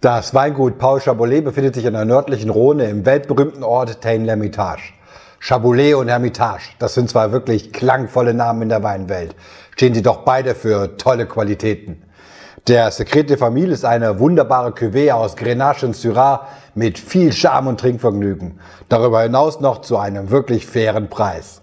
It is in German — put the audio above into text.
Das Weingut Paul Chabolet befindet sich in der nördlichen Rhone im weltberühmten Ort Tain-l'Hermitage. Chabolet und Hermitage, das sind zwar wirklich klangvolle Namen in der Weinwelt, stehen sie doch beide für tolle Qualitäten. Der Secret de Famille ist eine wunderbare Cuvée aus Grenache und Syrah mit viel Charme und Trinkvergnügen. Darüber hinaus noch zu einem wirklich fairen Preis.